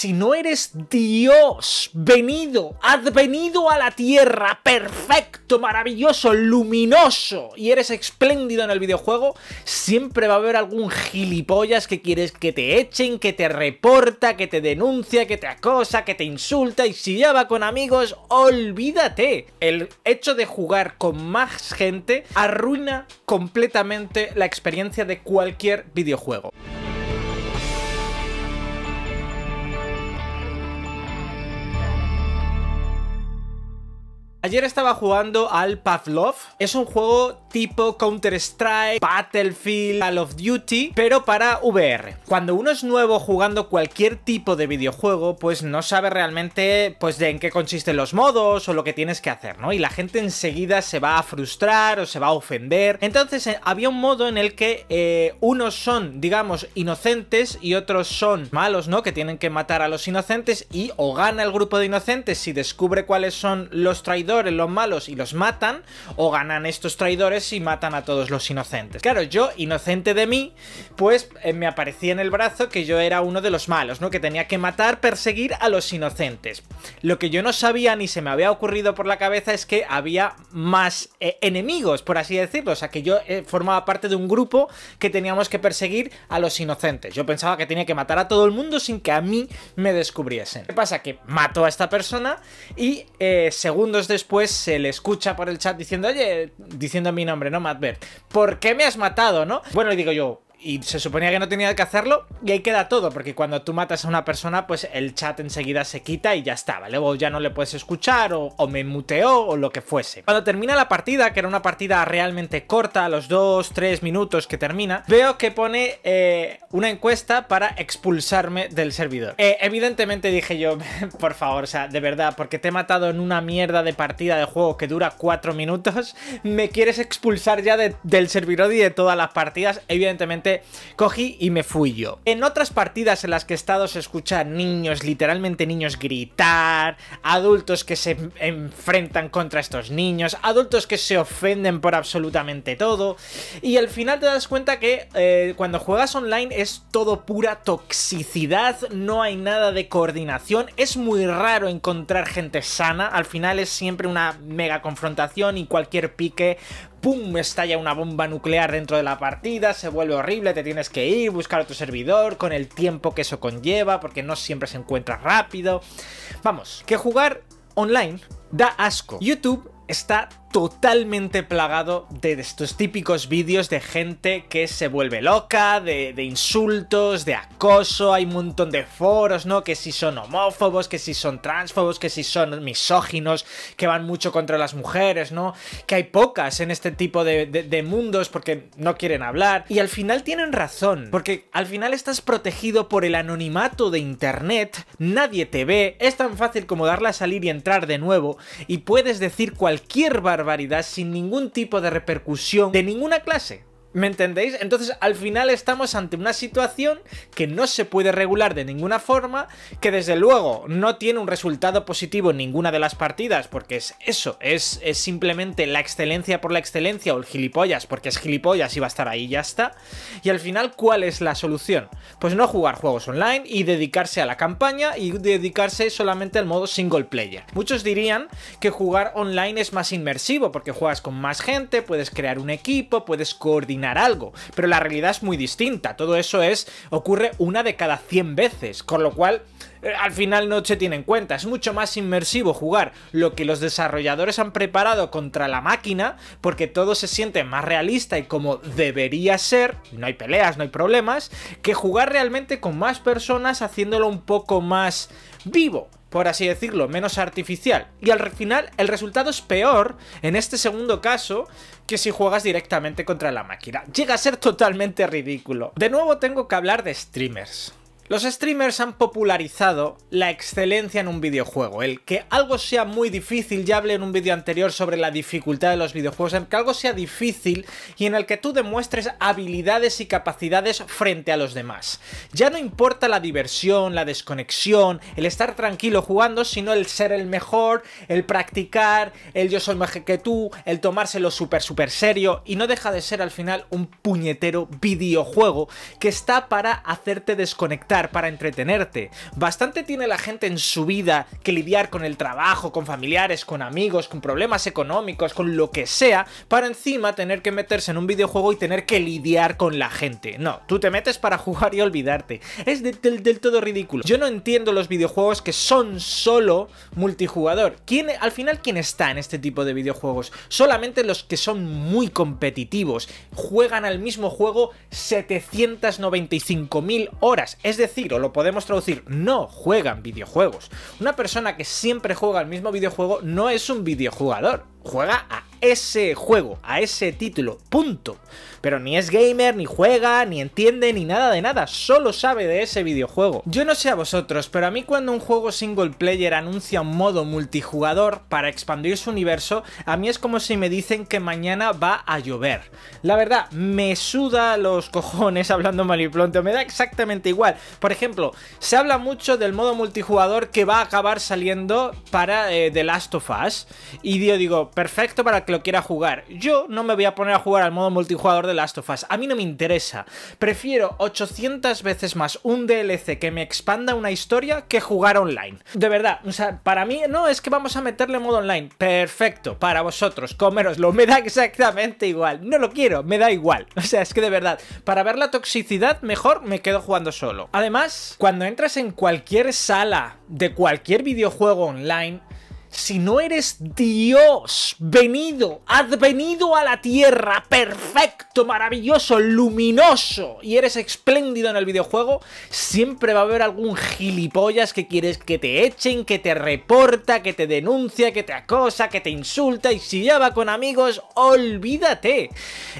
si no eres Dios, venido, advenido a la tierra, perfecto, maravilloso, luminoso, y eres espléndido en el videojuego, siempre va a haber algún gilipollas que quieres que te echen, que te reporta, que te denuncia, que te acosa, que te insulta, y si ya va con amigos, olvídate. El hecho de jugar con más gente arruina completamente la experiencia de cualquier videojuego. Ayer estaba jugando al Pavlov. Es un juego tipo Counter-Strike, Battlefield, Call of Duty, pero para VR. Cuando uno es nuevo jugando cualquier tipo de videojuego, pues no sabe realmente pues de en qué consisten los modos o lo que tienes que hacer, ¿no? Y la gente enseguida se va a frustrar o se va a ofender. Entonces eh, había un modo en el que eh, unos son, digamos, inocentes y otros son malos, ¿no? Que tienen que matar a los inocentes y o gana el grupo de inocentes si descubre cuáles son los traidores, los malos y los matan, o ganan estos traidores y matan a todos los inocentes. Claro, yo, inocente de mí, pues eh, me aparecía en el brazo que yo era uno de los malos, ¿no? Que tenía que matar, perseguir a los inocentes. Lo que yo no sabía ni se me había ocurrido por la cabeza es que había más eh, enemigos, por así decirlo. O sea, que yo eh, formaba parte de un grupo que teníamos que perseguir a los inocentes. Yo pensaba que tenía que matar a todo el mundo sin que a mí me descubriesen. ¿Qué pasa? Que mató a esta persona y segundos después se le escucha por el chat diciendo, oye, diciendo a hombre, ¿no? Matt ¿Por qué me has matado, no? Bueno, le digo yo, y se suponía que no tenía que hacerlo y ahí queda todo, porque cuando tú matas a una persona, pues el chat enseguida se quita y ya está, ¿vale? O ya no le puedes escuchar o, me muteó o lo que fuese. Cuando termina la partida, que era una partida realmente corta, a los 2, 3 minutos que termina, veo que pone eh, una encuesta para expulsarme del servidor. Eh, evidentemente dije yo, por favor, o sea, de verdad, porque te he matado en una mierda de partida de juego que dura 4 minutos, me quieres expulsar ya del servidor y de todas las partidas, evidentemente cogí y me fui yo. En otras partidas en las que he estado se escucha niños, literalmente niños gritar, adultos que se enfrentan contra estos niños, adultos que se ofenden por absolutamente todo. Y al final te das cuenta que eh, cuando juegas online es todo pura toxicidad, no hay nada de coordinación, es muy raro encontrar gente sana, al final es siempre una mega confrontación y cualquier pique ¡pum! estalla una bomba nuclear dentro de la partida, se vuelve horrible, te tienes que ir, buscar otro servidor, con el tiempo que eso conlleva, porque no siempre se encuentra rápido. Vamos, que jugar online da asco. YouTube está totalmente plagado de estos típicos vídeos de gente que se vuelve loca, de, insultos, de acoso, hay un montón de foros, ¿no? Que si son homófobos, que si son transfobos, que si son misóginos, que van mucho contra las mujeres, ¿no? Que hay pocas en este tipo de, mundos porque no quieren hablar. Y al final tienen razón, porque al final estás protegido por el anonimato de Internet, nadie te ve, es tan fácil como darle a salir y entrar de nuevo, y puedes decir cualquier barbaridad barbaridad sin ningún tipo de repercusión de ninguna clase. ¿Me entendéis? Entonces al final estamos ante una situación que no se puede regular de ninguna forma, que desde luego no tiene un resultado positivo en ninguna de las partidas, porque es eso, es, simplemente la excelencia por la excelencia o el gilipollas, porque es gilipollas y va a estar ahí y ya está. Y al final, ¿cuál es la solución? Pues no jugar juegos online y dedicarse a la campaña y dedicarse solamente al modo single player. Muchos dirían que jugar online es más inmersivo, porque juegas con más gente, puedes crear un equipo, puedes coordinar algo, pero la realidad es muy distinta, todo eso es, ocurre una de cada 100 veces, con lo cual eh, al final no se tiene en cuenta. Es mucho más inmersivo jugar lo que los desarrolladores han preparado contra la máquina, porque todo se siente más realista y como debería ser, no hay peleas, no hay problemas, que jugar realmente con más personas haciéndolo un poco más vivo por así decirlo, menos artificial. Y al final el resultado es peor en este segundo caso que si juegas directamente contra la máquina. Llega a ser totalmente ridículo. De nuevo tengo que hablar de streamers. Los streamers han popularizado la excelencia en un videojuego, el que algo sea muy difícil, ya hablé en un vídeo anterior sobre la dificultad de los videojuegos, en que algo sea difícil y en el que tú demuestres habilidades y capacidades frente a los demás. Ya no importa la diversión, la desconexión, el estar tranquilo jugando, sino el ser el mejor, el practicar, el yo soy mejor que tú, el tomárselo súper súper serio y no deja de ser al final un puñetero videojuego que está para hacerte desconectar para entretenerte. Bastante tiene la gente en su vida que lidiar con el trabajo, con familiares, con amigos, con problemas económicos, con lo que sea, para encima tener que meterse en un videojuego y tener que lidiar con la gente. No, tú te metes para jugar y olvidarte. Es del todo ridículo. Yo no entiendo los videojuegos que son solo multijugador. ¿Quién, al final, ¿quién está en este tipo de videojuegos? Solamente los que son muy competitivos. Juegan al mismo juego 795.000 horas. Es decir, decir, o lo podemos traducir, no juegan videojuegos. Una persona que siempre juega el mismo videojuego no es un videojugador juega a ese juego, a ese título, punto. Pero ni es gamer, ni juega, ni entiende, ni nada de nada, solo sabe de ese videojuego. Yo no sé a vosotros, pero a mí cuando un juego single player anuncia un modo multijugador para expandir su universo, a mí es como si me dicen que mañana va a llover. La verdad, me suda los cojones hablando mal y pronto, me da exactamente igual. Por ejemplo, se habla mucho del modo multijugador que va a acabar saliendo para eh, The Last of Us, y yo digo, perfecto para el que lo quiera jugar. Yo no me voy a poner a jugar al modo multijugador de Last of Us, a mí no me interesa. Prefiero 800 veces más un DLC que me expanda una historia que jugar online. De verdad, o sea, para mí no es que vamos a meterle modo online. Perfecto, para vosotros, comeroslo. me da exactamente igual. No lo quiero, me da igual. O sea, es que de verdad, para ver la toxicidad mejor me quedo jugando solo. Además, cuando entras en cualquier sala de cualquier videojuego online, si no eres Dios, venido, advenido a la tierra, perfecto, maravilloso, luminoso, y eres espléndido en el videojuego, siempre va a haber algún gilipollas que quieres que te echen, que te reporta, que te denuncia, que te acosa, que te insulta, y si ya va con amigos, olvídate.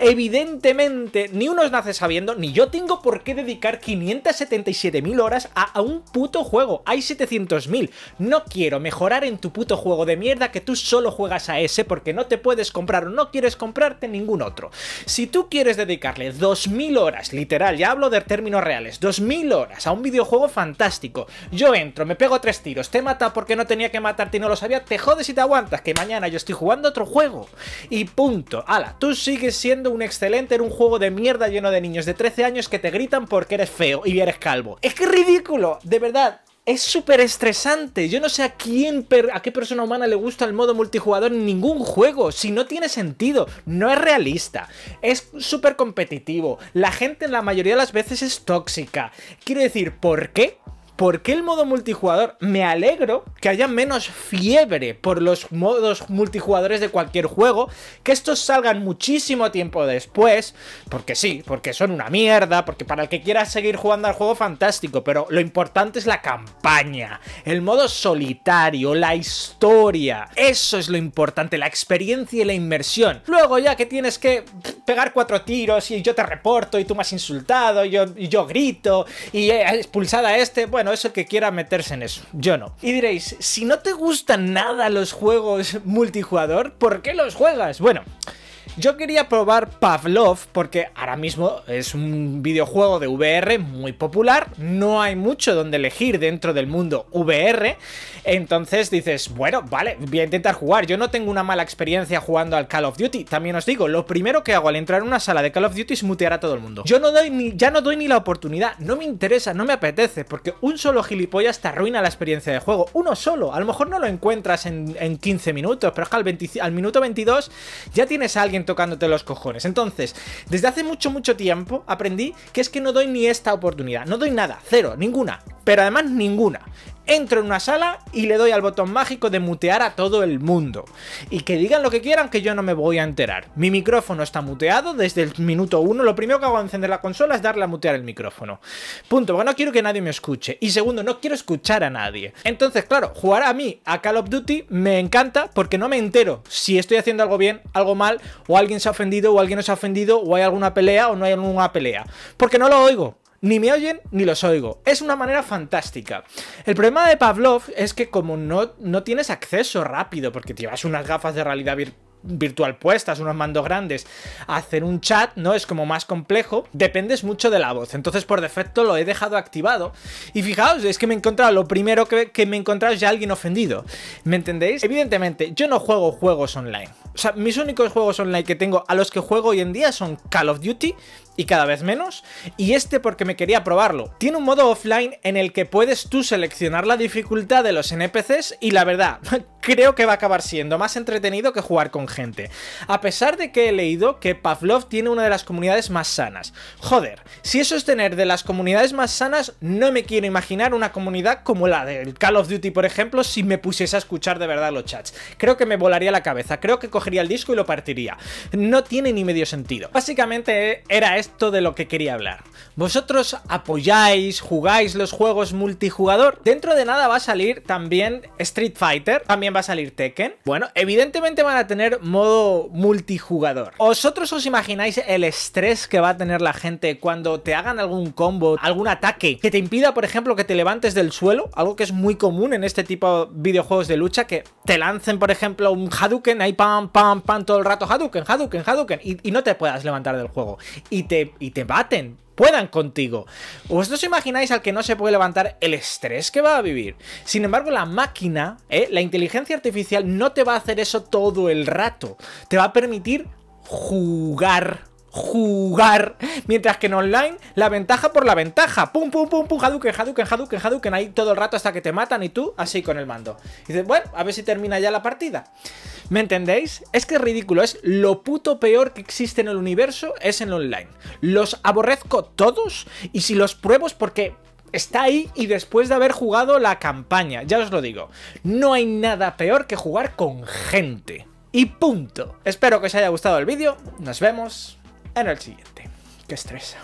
Evidentemente, ni unos nace sabiendo, ni yo tengo por qué dedicar 577.000 horas a, a un puto juego. Hay 700.000. No quiero mejorar en tu puto juego juego de mierda que tú solo juegas a ese porque no te puedes comprar o no quieres comprarte ningún otro. Si tú quieres dedicarle 2000 horas, literal, ya hablo de términos reales, 2000 horas a un videojuego fantástico, yo entro, me pego tres tiros, te mata porque no tenía que matarte y no lo sabía, te jodes y te aguantas, que mañana yo estoy jugando otro juego. Y punto. Ala, tú sigues siendo un excelente en un juego de mierda lleno de niños de 13 años que te gritan porque eres feo y eres calvo. Es que ridículo, de verdad es súper estresante. Yo no sé a quién, a qué persona humana le gusta el modo multijugador en ningún juego. Si no tiene sentido, no es realista. Es súper competitivo. La gente en la mayoría de las veces es tóxica. Quiero decir, ¿por qué? ¿Por qué el modo multijugador? Me alegro que haya menos fiebre por los modos multijugadores de cualquier juego, que estos salgan muchísimo tiempo después, porque sí, porque son una mierda, porque para el que quiera seguir jugando al juego, fantástico, pero lo importante es la campaña, el modo solitario, la historia, eso es lo importante, la experiencia y la inmersión. Luego ya que tienes que pegar cuatro tiros y yo te reporto y tú me has insultado y yo, yo grito y he a este. Bueno, eso que quiera meterse en eso. Yo no. Y diréis, si no te gustan nada los juegos multijugador, ¿por qué los juegas? Bueno... Yo quería probar Pavlov porque ahora mismo es un videojuego de VR muy popular, no hay mucho donde elegir dentro del mundo VR, entonces dices, bueno, vale, voy a intentar jugar, yo no tengo una mala experiencia jugando al Call of Duty, también os digo, lo primero que hago al entrar en una sala de Call of Duty es mutear a todo el mundo. Yo no doy ni, ya no doy ni la oportunidad, no me interesa, no me apetece, porque un solo gilipollas te arruina la experiencia de juego, uno solo, a lo mejor no lo encuentras en, 15 minutos, pero es que al, al minuto 22 ya tienes a alguien tocándote los cojones. Entonces, desde hace mucho, mucho tiempo aprendí que es que no doy ni esta oportunidad. No doy nada, cero, ninguna. Pero además ninguna entro en una sala y le doy al botón mágico de mutear a todo el mundo. Y que digan lo que quieran que yo no me voy a enterar. Mi micrófono está muteado desde el minuto uno. Lo primero que hago al encender la consola es darle a mutear el micrófono. Punto, porque no quiero que nadie me escuche. Y segundo, no quiero escuchar a nadie. Entonces, claro, jugar a mí a Call of Duty me encanta porque no me entero si estoy haciendo algo bien, algo mal o o alguien se ha ofendido, o alguien no se ha ofendido, o hay alguna pelea, o no hay alguna pelea. Porque no lo oigo. Ni me oyen ni los oigo. Es una manera fantástica. El problema de Pavlov es que como no, no tienes acceso rápido, porque llevas unas gafas de realidad virtual, puestas, unos mandos grandes, hacer un chat, ¿no? Es como más complejo, dependes mucho de la voz. Entonces, por defecto, lo he dejado activado. Y fijaos, es que me he encontrado, lo primero que, que me he encontrado es ya alguien ofendido. ¿Me entendéis? Evidentemente, yo no juego juegos online. O sea, mis únicos juegos online que tengo a los que juego hoy en día son Call of Duty y cada vez menos, y este porque me quería probarlo. Tiene un modo offline en el que puedes tú seleccionar la dificultad de los NPCs y la verdad, creo que va a acabar siendo más entretenido que jugar con gente. A pesar de que he leído que Pavlov tiene una de las comunidades más sanas. Joder, si eso es tener de las comunidades más sanas, no me quiero imaginar una comunidad como la del Call of Duty, por ejemplo, si me pusiese a escuchar de verdad los chats. Creo que me volaría la cabeza, creo que el disco y lo partiría. No tiene ni medio sentido. Básicamente era esto de lo que quería hablar. ¿Vosotros apoyáis, jugáis los juegos multijugador? Dentro de nada va a salir también Street Fighter, también va a salir Tekken. Bueno, evidentemente van a tener modo multijugador. ¿Vosotros os imagináis el estrés que va a tener la gente cuando te hagan algún combo, algún ataque, que te impida, por ejemplo, que te levantes del suelo? Algo que es muy común en este tipo de videojuegos de lucha, que te lancen, por ejemplo, un Hadouken, ahí pam, pam, pam todo el rato, Hadouken, Hadouken, Hadouken, y, no te puedas levantar del juego. Y te, te baten, puedan contigo. ¿Vosotros imagináis al que no se puede levantar el estrés que va a vivir? Sin embargo, la máquina, ¿eh? la inteligencia artificial, no te va a hacer eso todo el rato. Te va a permitir jugar jugar. Mientras que en online, la ventaja por la ventaja. Pum, pum, pum, pum, Hadouken, Hadouken, Hadouken, Hadouken, ahí todo el rato hasta que te matan y tú así con el mando. Y dices, bueno, a ver si termina ya la partida. ¿Me entendéis? Es que es ridículo, es lo puto peor que existe en el universo es en online. Los aborrezco todos y si los pruebo es porque está ahí y después de haber jugado la campaña, ya os lo digo, no hay nada peor que jugar con gente. Y punto. Espero que os haya gustado el vídeo, nos vemos. Era el siguiente. Que estresa!